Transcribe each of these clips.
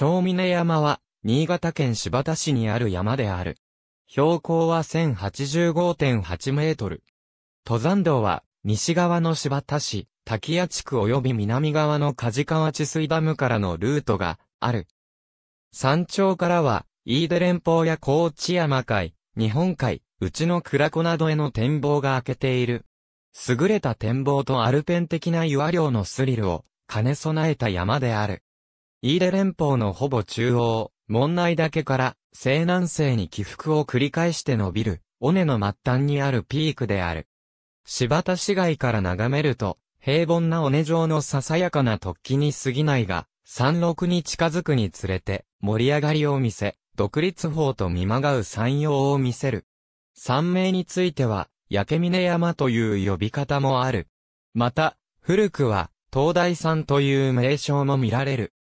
小峰山は、新潟県新発田市にある山である。標高は1085.8メートル。登山道は、西側の新発田市、滝谷地区及び南側の梶川治水ダムからのルートがある。山頂からは、飯出連峰や高知山海、日本海、内の倉子などへの展望が開けている。優れた展望とアルペン的な岩量のスリルを兼ね備えた山である。飯豊連邦のほぼ中央、門内けから西南西に起伏を繰り返して伸びる、尾根の末端にあるピークである。柴田市街から眺めると、平凡な尾根状のささやかな突起に過ぎないが、山麓に近づくにつれて、盛り上がりを見せ、独立法と見まがう山陽を見せる。山名については、焼け峰山という呼び方もある。また、古くは、東大山という名称も見られる。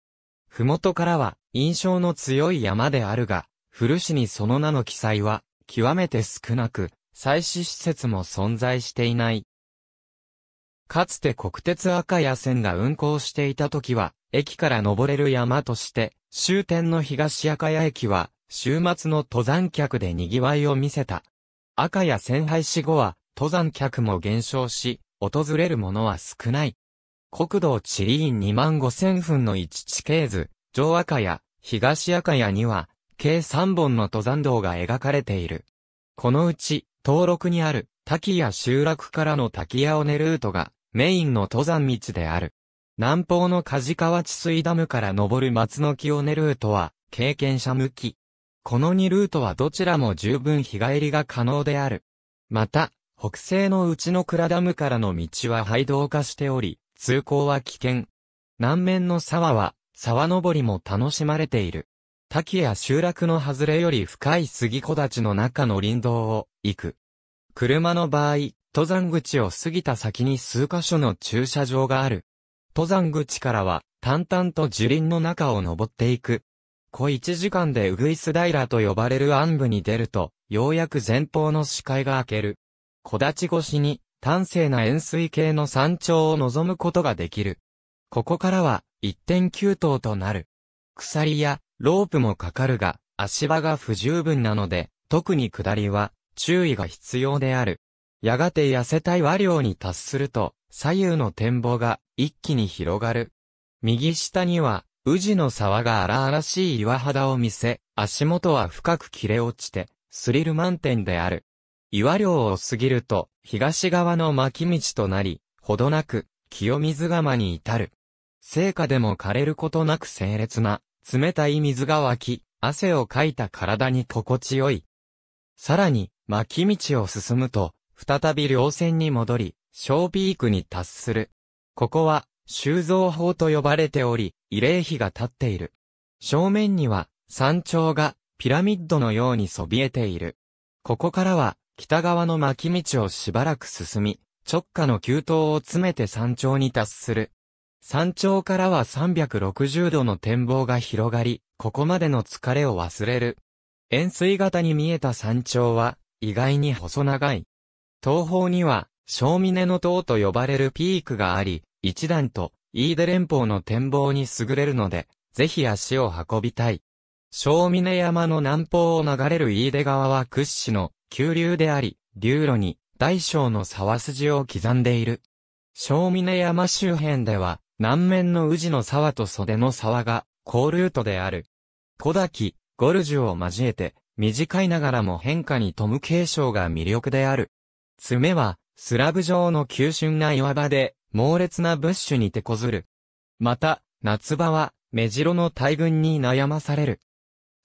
ふもとからは印象の強い山であるが、古市にその名の記載は極めて少なく、祭祀施設も存在していない。かつて国鉄赤谷線が運行していた時は、駅から登れる山として、終点の東赤谷駅は、週末の登山客で賑わいを見せた。赤谷線廃止後は、登山客も減少し、訪れる者は少ない。国道地理院2万5千分の1地形図、上赤谷、東赤谷には、計3本の登山道が描かれている。このうち、登録にある、滝谷集落からの滝谷尾根ルートが、メインの登山道である。南方の梶川治水ダムから登る松の木尾根ルートは、経験者向き。この2ルートはどちらも十分日帰りが可能である。また、北西の内の倉ダムからの道は廃道化しており、通行は危険。南面の沢は、沢登りも楽しまれている。滝や集落の外れより深い杉木立の中の林道を行く。車の場合、登山口を過ぎた先に数箇所の駐車場がある。登山口からは、淡々と樹林の中を登っていく。小一時間でウグイス平と呼ばれる暗部に出ると、ようやく前方の視界が開ける。小立越しに、端正な円錐形の山頂を望むことができる。ここからは、一点急登となる。鎖やロープもかかるが、足場が不十分なので、特に下りは注意が必要である。やがて痩せたい和量に達すると、左右の展望が一気に広がる。右下には、宇治の沢が荒々しい岩肌を見せ、足元は深く切れ落ちて、スリル満点である。岩稜を過ぎると、東側の巻き道となり、ほどなく、清水釜に至る。聖火でも枯れることなく清烈な、冷たい水が湧き、汗をかいた体に心地よい。さらに、巻き道を進むと、再び稜線に戻り、小ピークに達する。ここは、修造法と呼ばれており、慰霊碑が立っている。正面には、山頂が、ピラミッドのようにそびえている。ここからは、北側の巻き道をしばらく進み、直下の急登を詰めて山頂に達する。山頂からは360度の展望が広がり、ここまでの疲れを忘れる。円錐型に見えた山頂は、意外に細長い。東方には、小峰の塔と呼ばれるピークがあり、一段と、飯出連峰の展望に優れるので、ぜひ足を運びたい。小峰山の南方を流れる飯出川は屈指の急流であり、流路に大小の沢筋を刻んでいる。小峰山周辺では、南面の宇治の沢と袖の沢が、高ルートである。小滝、ゴルジュを交えて、短いながらも変化に富む継承が魅力である。爪は、スラブ状の急峻な岩場で、猛烈なブッシュに手こずる。また、夏場は、目白の大群に悩まされる。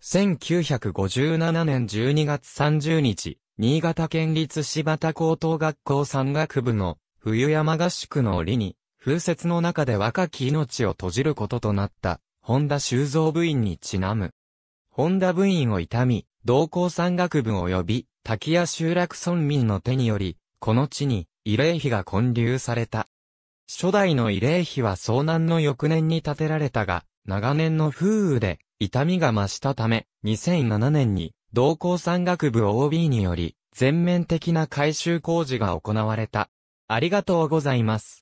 1957年12月30日、新潟県立柴田高等学校山岳部の冬山合宿の折に、風雪の中で若き命を閉じることとなった、本田修造部員にちなむ。本田部員を痛み、同校山岳部及び、滝谷集落村民の手により、この地に、慰霊碑が建立された。初代の慰霊碑は遭難の翌年に建てられたが、長年の風雨で痛みが増したため、2007年に、同校山学部 OB により、全面的な改修工事が行われた。ありがとうございます。